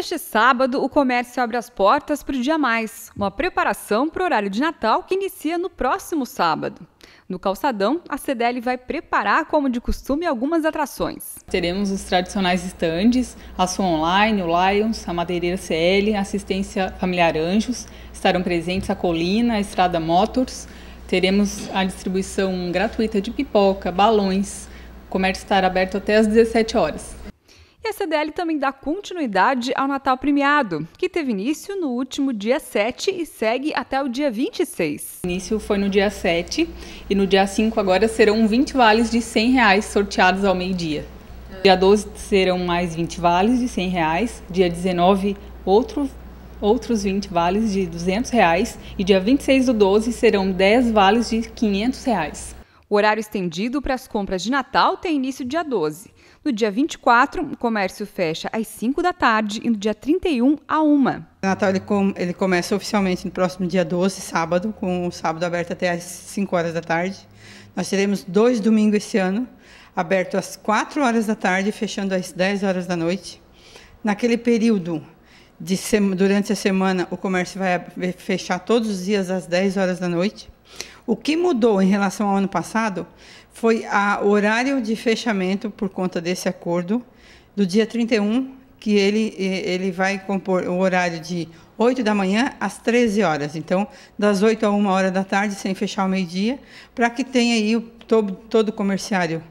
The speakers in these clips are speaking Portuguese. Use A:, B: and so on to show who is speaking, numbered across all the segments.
A: Neste sábado, o comércio abre as portas para o Dia Mais, uma preparação para o horário de Natal que inicia no próximo sábado. No calçadão, a CDL vai preparar, como de costume, algumas atrações. Teremos os tradicionais estandes, a Som Online, o
B: Lions, a Madeireira CL, Assistência Familiar Anjos, estarão presentes a Colina, a Estrada Motors, teremos a distribuição gratuita de pipoca, balões. O comércio estará aberto até às 17 horas
A: a CDL também dá continuidade ao Natal Premiado, que teve início no último dia 7 e segue até o dia 26. O início foi no dia 7 e no dia 5 agora serão 20 vales de R$
B: reais sorteados ao meio-dia. Dia 12 serão mais 20 vales de R$ reais, dia 19 outro, outros 20 vales de R$ reais e dia 26 do
A: 12 serão 10 vales de R$ reais. O horário estendido para as compras de Natal tem início dia 12 no dia 24, o comércio fecha às 5 da tarde e no
C: dia 31, à 1. O Natal ele, com, ele começa oficialmente no próximo dia 12, sábado, com o sábado aberto até às 5 horas da tarde. Nós teremos dois domingos esse ano, aberto às 4 horas da tarde e fechando às 10 horas da noite. Naquele período, de, durante a semana o comércio vai fechar todos os dias às 10 horas da noite. O que mudou em relação ao ano passado foi o horário de fechamento por conta desse acordo do dia 31, que ele, ele vai compor o horário de 8 da manhã às 13 horas. Então, das 8 a 1 hora da tarde, sem fechar o meio-dia, para que tenha aí o, todo, todo comerciário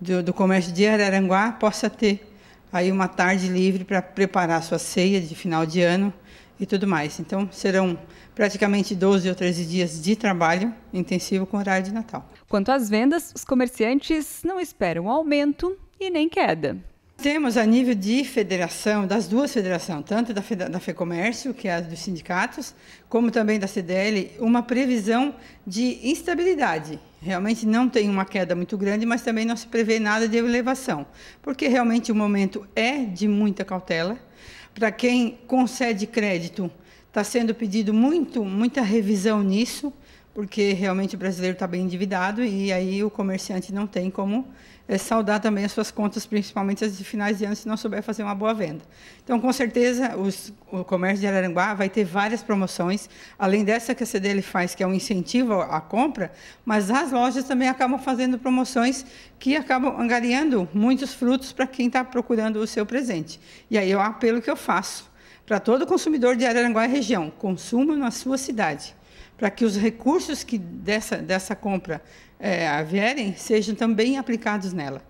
C: do, do comércio de Araranguá possa ter aí uma tarde livre para preparar sua ceia de final de ano e tudo mais. Então, serão praticamente 12 ou 13 dias de trabalho intensivo com horário de Natal. Quanto às vendas, os comerciantes não esperam aumento e nem queda. Temos a nível de federação, das duas federações, tanto da, da FEComércio, que é a dos sindicatos, como também da CDL, uma previsão de instabilidade. Realmente não tem uma queda muito grande, mas também não se prevê nada de elevação, porque realmente o momento é de muita cautela. Para quem concede crédito, está sendo pedido muito, muita revisão nisso, porque realmente o brasileiro está bem endividado e aí o comerciante não tem como é, eh, saudar também as suas contas, principalmente as de finais de ano, se não souber fazer uma boa venda. Então, com certeza, os, o comércio de Araranguá vai ter várias promoções, além dessa que a CDL faz, que é um incentivo à compra, mas as lojas também acabam fazendo promoções que acabam angariando muitos frutos para quem está procurando o seu presente. E aí é o apelo que eu faço para todo consumidor de Araranguá e região, consuma na sua cidade, para que os recursos que dessa, dessa compra é, eh, vierem sejam também aplicados nela.